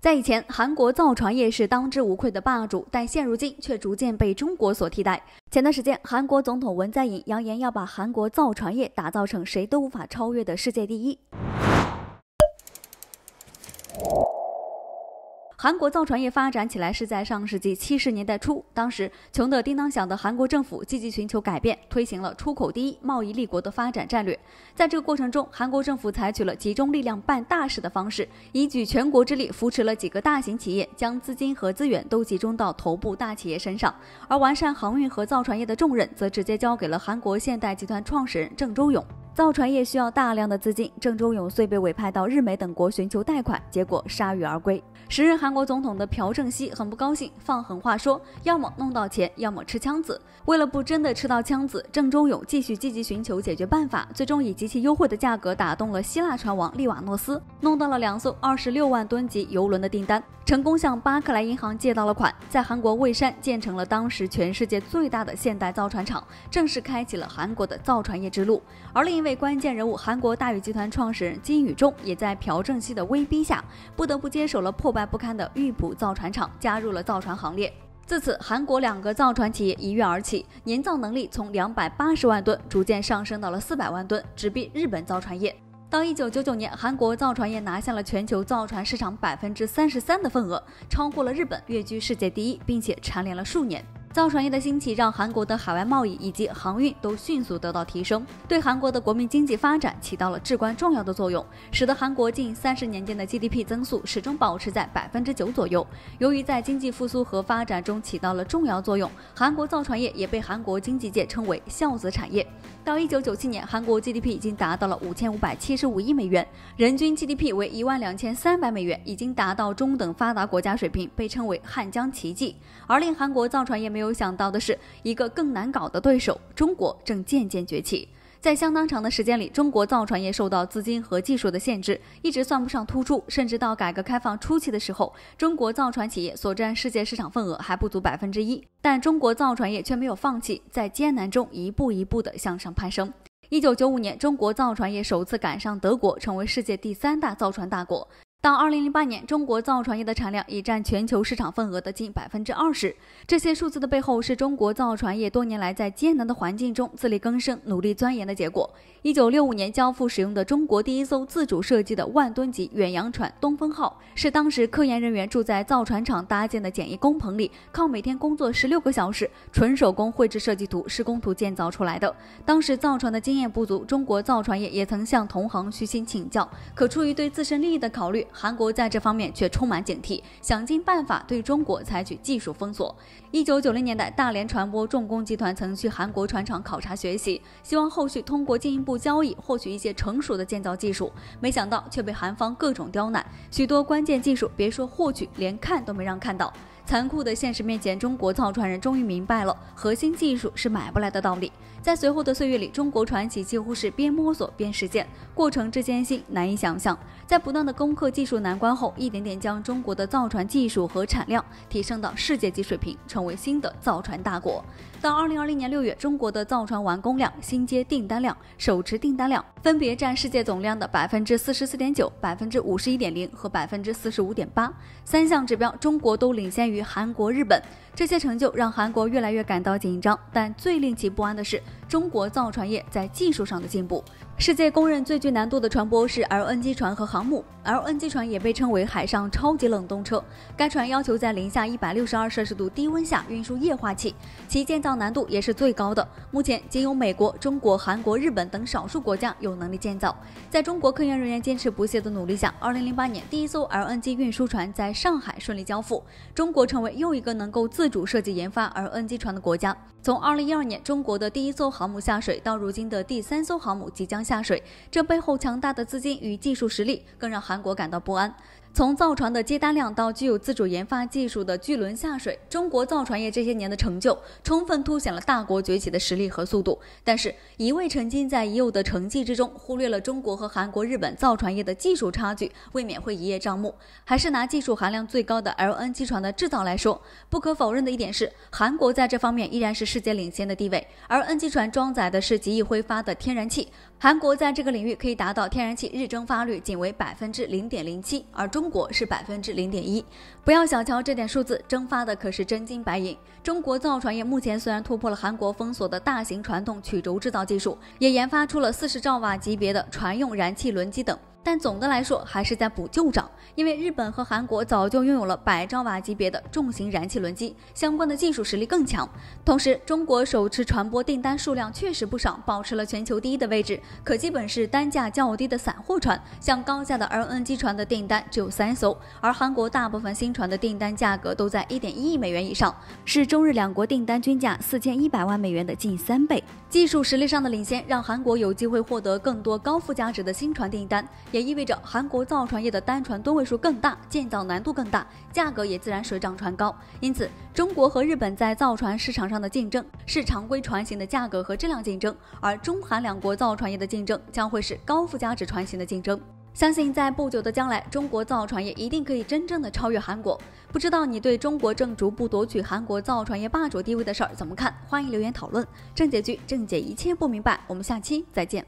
在以前，韩国造船业是当之无愧的霸主，但现如今却逐渐被中国所替代。前段时间，韩国总统文在寅扬言要把韩国造船业打造成谁都无法超越的世界第一。韩国造船业发展起来是在上世纪七十年代初，当时穷得叮当响的韩国政府积极寻求改变，推行了出口第一、贸易立国的发展战略。在这个过程中，韩国政府采取了集中力量办大事的方式，以举全国之力扶持了几个大型企业，将资金和资源都集中到头部大企业身上，而完善航运和造船业的重任则直接交给了韩国现代集团创始人郑周永。造船业需要大量的资金，郑中勇虽被委派到日美等国寻求贷款，结果铩羽而归。时任韩国总统的朴正熙很不高兴，放狠话说：要么弄到钱，要么吃枪子。为了不真的吃到枪子，郑中勇继续积极寻求解决办法，最终以极其优惠的价格打动了希腊船王利瓦诺斯，弄到了两艘二十六万吨级油轮的订单，成功向巴克莱银行借到了款，在韩国蔚山建成了当时全世界最大的现代造船厂，正式开启了韩国的造船业之路。而另，因为关键人物韩国大宇集团创始人金宇中也在朴正熙的威逼下，不得不接手了破败不堪的玉浦造船厂，加入了造船行列。自此，韩国两个造船企业一跃而起，年造能力从两百八十万吨逐渐上升到了四百万吨，直逼日本造船业。到一九九九年，韩国造船业拿下了全球造船市场百分之三十三的份额，超过了日本，跃居世界第一，并且蝉联了数年。造船业的兴起让韩国的海外贸易以及航运都迅速得到提升，对韩国的国民经济发展起到了至关重要的作用，使得韩国近三十年间的 GDP 增速始终保持在百分之九左右。由于在经济复苏和发展中起到了重要作用，韩国造船业也被韩国经济界称为“孝子产业”。到一九九七年，韩国 GDP 已经达到了五千五百七十五亿美元，人均 GDP 为一万两千三百美元，已经达到中等发达国家水平，被称为“汉江奇迹”。而令韩国造船业没没有想到的是，一个更难搞的对手——中国，正渐渐崛起。在相当长的时间里，中国造船业受到资金和技术的限制，一直算不上突出。甚至到改革开放初期的时候，中国造船企业所占世界市场份额还不足百分之一。但中国造船业却没有放弃，在艰难中一步一步地向上攀升。一九九五年，中国造船业首次赶上德国，成为世界第三大造船大国。到二零零八年，中国造船业的产量已占全球市场份额的近百分之二十。这些数字的背后是中国造船业多年来在艰难的环境中自力更生、努力钻研的结果。一九六五年交付使用的中国第一艘自主设计的万吨级远洋船“东风号”，是当时科研人员住在造船厂搭建的简易工棚里，靠每天工作十六个小时、纯手工绘制设计图、施工图建造出来的。当时造船的经验不足，中国造船业也曾向同行虚心请教，可出于对自身利益的考虑。韩国在这方面却充满警惕，想尽办法对中国采取技术封锁。一九九零年代，大连船舶重工集团曾去韩国船厂考察学习，希望后续通过进一步交易获取一些成熟的建造技术。没想到却被韩方各种刁难，许多关键技术别说获取，连看都没让看到。残酷的现实面前，中国造船人终于明白了核心技术是买不来的道理。在随后的岁月里，中国船企几乎是边摸索边实践，过程之艰辛难以想象。在不断的攻克技术难关后，一点点将中国的造船技术和产量提升到世界级水平。成成为新的造船大国。到2020年6月，中国的造船完工量、新接订单量、手持订单量分别占世界总量的44.9%、51.0%和45.8%，三项指标中国都领先于韩国、日本。这些成就让韩国越来越感到紧张，但最令其不安的是。中国造船业在技术上的进步。世界公认最具难度的船舶是 LNG 船和航母。LNG 船也被称为海上超级冷冻车。该船要求在零下一百六十二摄氏度低温下运输液化气，其建造难度也是最高的。目前，仅有美国、中国、韩国、日本等少数国家有能力建造。在中国科研人员坚持不懈的努力下，二零零八年第一艘 LNG 运输船在上海顺利交付，中国成为又一个能够自主设计研发 LNG 船的国家。从二零一二年，中国的第一艘航母下水到如今的第三艘航母即将下水，这背后强大的资金与技术实力，更让韩国感到不安。从造船的接单量到具有自主研发技术的巨轮下水，中国造船业这些年的成就，充分凸显了大国崛起的实力和速度。但是，一味沉浸在已有的成绩之中，忽略了中国和韩国、日本造船业的技术差距，未免会一叶障目。还是拿技术含量最高的 LNG 船的制造来说，不可否认的一点是，韩国在这方面依然是世界领先的地位。而 LNG 船装载的是极易挥发的天然气。韩国在这个领域可以达到天然气日蒸发率仅为百分之零点零七，而中国是百分之零点一。不要小瞧这点数字，蒸发的可是真金白银。中国造船业目前虽然突破了韩国封锁的大型传统曲轴制造技术，也研发出了四十兆瓦级别的船用燃气轮机等。但总的来说还是在补旧账，因为日本和韩国早就拥有了百兆瓦级别的重型燃气轮机，相关的技术实力更强。同时，中国手持船舶订单数量确实不少，保持了全球第一的位置，可基本是单价较低的散货船，像高价的 LNG 船的订单只有三艘，而韩国大部分新船的订单价格都在一点一亿美元以上，是中日两国订单均价四千一百万美元的近三倍。技术实力上的领先，让韩国有机会获得更多高附加值的新船订单。也意味着韩国造船业的单船吨位数更大，建造难度更大，价格也自然水涨船高。因此，中国和日本在造船市场上的竞争是常规船型的价格和质量竞争，而中韩两国造船业的竞争将会是高附加值船型的竞争。相信在不久的将来，中国造船业一定可以真正的超越韩国。不知道你对中国正逐步夺取韩国造船业霸主地位的事儿怎么看？欢迎留言讨论。郑解局，郑解一切不明白。我们下期再见。